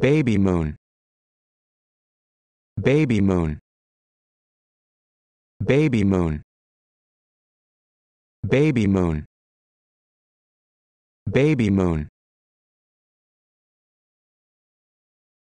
Baby moon. Baby moon. Baby moon. Baby moon. Baby moon.